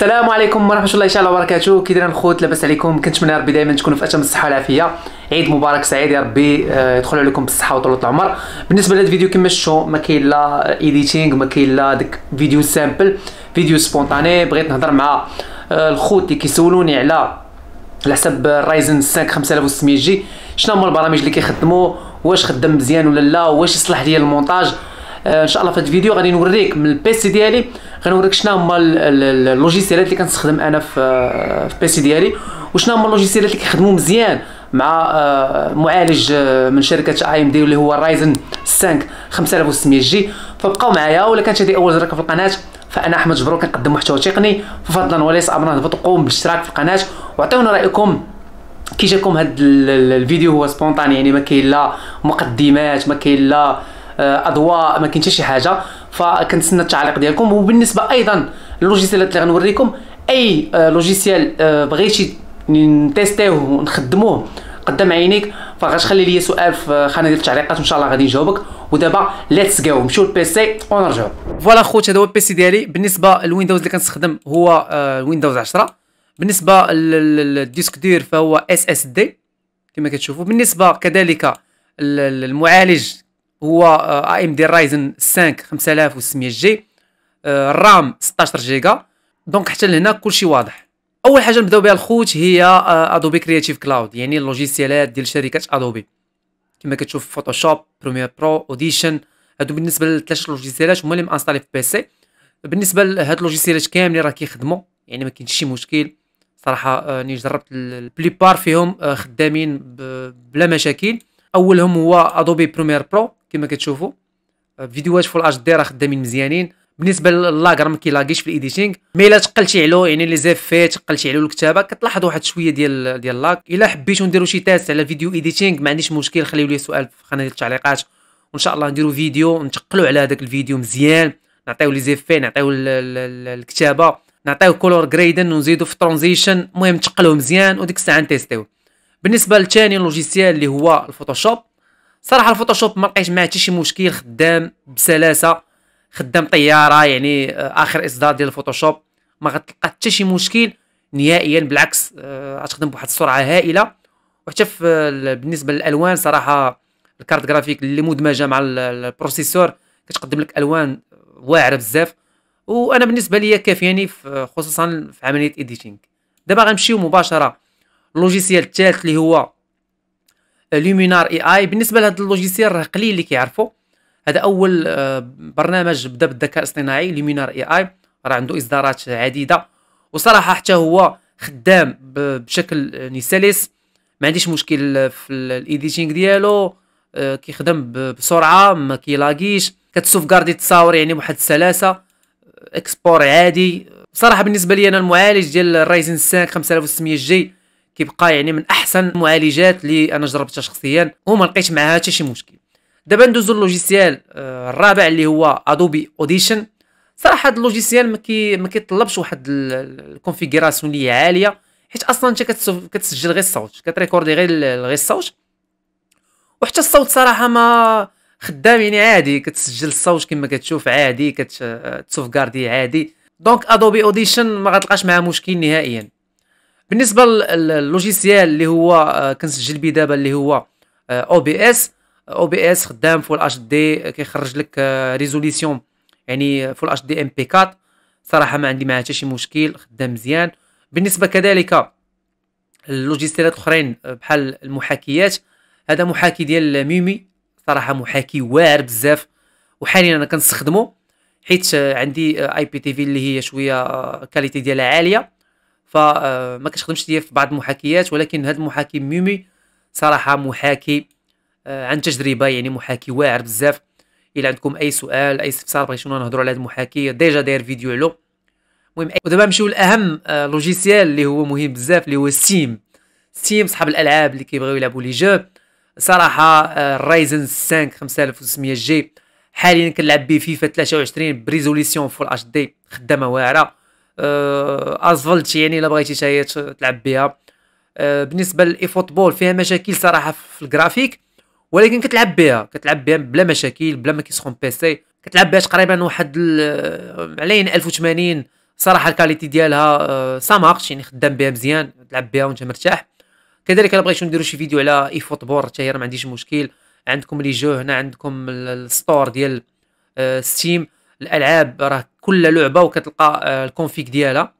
السلام عليكم ورحمه الله ان شاء الله وبركاته كي دايرين الخوت لاباس عليكم كنتمنى ربي دائما تكونوا في اتم الصحه والعافيه عيد مبارك سعيد يا ربي آه، يدخل عليكم بالصحه وطولة العمر بالنسبه لهذا الفيديو كما شفتوا ما كاين لا ايديتينغ ما كاين لا داك فيديو سامبل فيديو سبونطاني بغيت نهضر مع آه، الخوت اللي كيسولوني على على حساب رايزن 5 5600 جي شنو هما البرامج اللي كيخدموا واش خدام مزيان ولا لا واش يصلح ليا المونتاج آه، ان شاء الله في هذا الفيديو غادي نوريك من البيسي ديالي غنوريك شنو هما اللوجيسيالات اللي كنستخدم انا آه، في البيسي ديالي وشنو هما اللوجيسيالات اللي كيخدموا مزيان مع آه، معالج من شركه اي ام دي اللي هو رايزن 5 5600 جي فبقاو معايا ولا كانت هذه اول زركه في القناه فانا احمد جبرو كنقدم محتوى تقني ففضلا وليس امرا هبطوا بالاشتراك في القناه واعطيونا رايكم كي جاكم هذا الفيديو هو سبونطاني يعني ما كاين لا مقدمات ما كاين لا اضواء آه، ما كاين حتى شي حاجه فكنتسنى التعليق ديالكم وبالنسبه ايضا للوجيسيالات اللي غنوريكم اي آه، لوجيسيال آه، بغيتي نتيستيه ونخدموه قدام عينيك خلي لي سؤال في خانه ديال التعليقات وان شاء الله غادي نجاوبك ودابا ليتس جو نمشيو للبيسي ونرجعو فوالا خوت هذا هو البيسي ديالي بالنسبه للويندوز اللي كنستخدم هو ويندوز 10 بالنسبه للديسك دير فهو اس اس دي كما كتشوفوا بالنسبه كذلك المعالج هو اي ام دي رايزن 5 5600 جي الرام آه، 16 جيجا دونك حتى لهنا كلشي واضح اول حاجه نبداو بها الخوت هي ادوبي كرياتيف كلاود يعني اللوجيسيالات ديال شركه ادوبي كما كتشوف فوتوشوب بريمير برو اوديشن هادو بالنسبه لثلاث لوجيسيالات هما اللي مانستالي في بيسي بالنسبه لهاد اللوجيسيالات كاملين راه كيخدموا يعني ما كاينش شي مشكل صراحه آه، ني يعني جربت بار فيهم آه، خدامين بلا مشاكل اولهم هو ادوبي بريمير برو كما كتشوفوا آه، فيديوهات فول اتش دي راه خدامين مزيانين بالنسبه للاغ راه ما كيلاقيش في الايديتينغ مي الا تقلتي علو يعني لي زيفي تقلتي علو الكتابه كتلاحظ واحد شويه ديال ديال اللاغ الا حبيتو نديرو شي تيست على فيديو ايديتينغ ما عنديش مشكل خليو لي سؤال في خانه التعليقات وان شاء الله نديرو فيديو نتقلو على هذاك الفيديو مزيان نعطيو لي زيفي نعطيو الكتابه نعطيو كولور جريدن ونزيدو في ترانزيشن المهم تقلوه مزيان وديك الساعه نتيستيوه بالنسبه للتاني لوجيسيال اللي هو الفوتوشوب صراحه الفوتوشوب ما لقيت معاه حتى شي مشكل خدام بسلاسه خدام طياره يعني آه، اخر اصدار ديال الفوتوشوب ما غتلقى حتى شي مشكل نهائيا بالعكس آه، غتخدم أه بواحد السرعه هائله وحتى بالنسبه للالوان صراحه الكارت جرافيك اللي مدمجه مع البروسيسور كتقدم لك الوان واعره بزاف وانا بالنسبه ليا كافياني خصوصا في عمليه ايديتينغ دابا غنمشيو مباشره اللوجيسيال الثالث اللي هو لومينار اي اي بالنسبه لهذا اللوجيسيال راه قليل اللي كيعرفوا هذا اول آه، برنامج بدا بالذكاء الاصطناعي لومينار اي اي راه عنده اصدارات عديده وصراحه حتى هو خدام بشكل يعني سلس ما عنديش مشكل في الايديتينغ ديالو آه، كيخدم بسرعه ما كيلاقيش كتسوفغاردي التصاور يعني بواحد السلاسه اكسبور عادي صراحه بالنسبه لي انا المعالج ديال الرايزن 5 5600 جي كيبقى يعني من احسن المعالجات اللي انا جربتها شخصيا وما لقيت معها حتى شي مشكل دابا ندوزو للوجيسيال آه، الرابع اللي هو ادوبي اوديشن صراحه هذا اللوجيسيال ما كي ما كيطلبش واحد الكونفيغوراسيون اللي عاليه حيت اصلا انت كتسجل غير الصوت كتريكوردي غير غير الصوت وحتى الصوت صراحه ما خدام يعني عادي كتسجل الصوت كما كتشوف عادي كتشوف آه، كاردي عادي دونك ادوبي اوديشن ما غتلقاش معاه مشكل نهائيا بالنسبه للوجيسيال اللي هو آه، كنسجل به دابا اللي هو او بي اس او بي اس خدام فول اتش آه، دي كيخرج لك آه، ريزوليسيون يعني فول اتش دي ام بي 4 صراحه ما عندي معاه حتى شي مشكل خدام مزيان بالنسبه كذلك اللوجيسيالات الاخرين بحال المحاكيات هذا محاكي ديال ميمي صراحه محاكي واعر بزاف وحاليا انا كنستخدمه حيت عندي اي بي تي في اللي هي شويه كاليتي ديالها عاليه فما كتخدمش ليا في بعض المحاكيات ولكن هذا المحاكي ميمي صراحه محاكي آه، عن تجربه يعني محاكي واعر بزاف الى عندكم اي سؤال اي استفسار بغيتونا نهضروا على هذا المحاكي ديجا داير فيديو علو المهم ودابا نمشيو لاهم لوجيسيال آه، اللي هو مهم بزاف اللي هو ستيم ستيم صحاب الالعاب اللي كيبغيو يلعبوا لي جو صراحه الرايزن 5 5600 جي حاليا كنلعب به فيفا 23 بريزوليسيون فول اتش دي خدامه واعره آه، ازفلت يعني الا بغيتي حتى هي تلعب بها آه، بالنسبه للاي فوتبول فيها مشاكل صراحه في الجرافيك ولكن كتلعب بها كتلعب بها بلا مشاكل بلا ما كيسخن بيسي كتلعب بها تقريبا واحد آه، علين 1080 صراحه الكاليتي ديالها سامارش يعني خدام بها مزيان تلعب بها وانت مرتاح كذلك الا بغيتو نديرو شي فيديو على اي فوتبول حتى هي ما عنديش مشكل عندكم لي جو هنا عندكم الستور ديال ستيم الالعاب راه كل لعبه وكتلقى آه، الكونفيك ديالها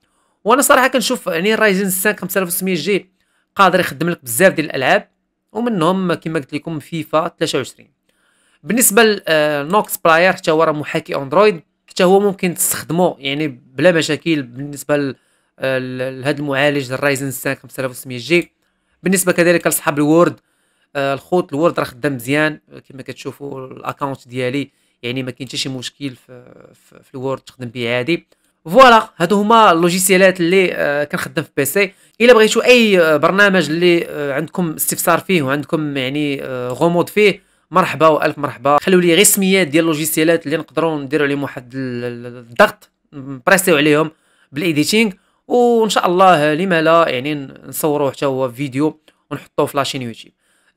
وانا صراحه كنشوف يعني رايزن 5 5600 جي قادر يخدم لك بزاف ديال الالعاب ومنهم كما قلت لكم فيفا 23 بالنسبه لنوكس بلاير آه، حتى هو راه محاكي اندرويد حتى هو ممكن تستخدمه يعني بلا مشاكل بالنسبه آه، لهذا المعالج الرايزن 5 5600 جي بالنسبه كذلك لصحاب الوورد الخوت الوورد راه خدام مزيان كما كتشوفوا الاكونت ديالي يعني ما حتى شي مشكل في في, في الوورد تخدم به عادي فوالا هادو هما اللوجيسيالات اللي آه، كنخدم في بيسي الا بغيتو اي آه، برنامج اللي آه، عندكم استفسار فيه وعندكم يعني غموض فيه مرحبا والف مرحبا خلوا لي غير سميات ديال اللوجيسيالات اللي نقدروا نديروا عليهم واحد الضغط نبريسيو عليهم بالايديتينغ وان شاء الله لما لا يعني نصوروه حتى هو فيديو ونحطوه في لاشين يوتيوب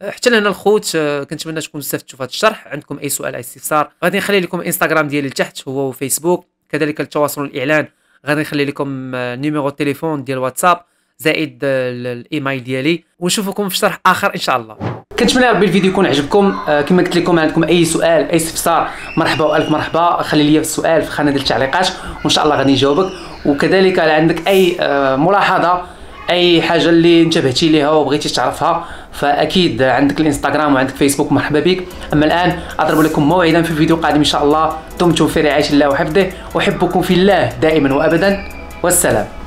حتى لهنا الخوت آه، كنتمنى تكونوا استفدتوا في هذا الشرح عندكم اي سؤال اي استفسار غادي نخلي لكم انستغرام ديالي لتحت هو وفيسبوك كذلك التواصل والاعلان غادي نخلي لكم آه، نيميرو التليفون ديال واتساب زائد آه، الايميل ديالي ونشوفكم في شرح اخر ان شاء الله كنتمنى ربي الفيديو يكون عجبكم كما قلت لكم عندكم اي سؤال اي استفسار مرحبا والف مرحبا خلي لي السؤال في خانه التعليقات وان شاء الله غادي نجاوبك وكذلك عندك اي ملاحظه اي حاجه اللي انتبهتي ليها وبغيتي تعرفها فاكيد عندك الانستغرام وعندك فيسبوك مرحبا بك اما الان اضرب لكم موعدا في فيديو قادم ان شاء الله دمتم في رعايه الله وحفظه احبكم في الله دائما وابدا والسلام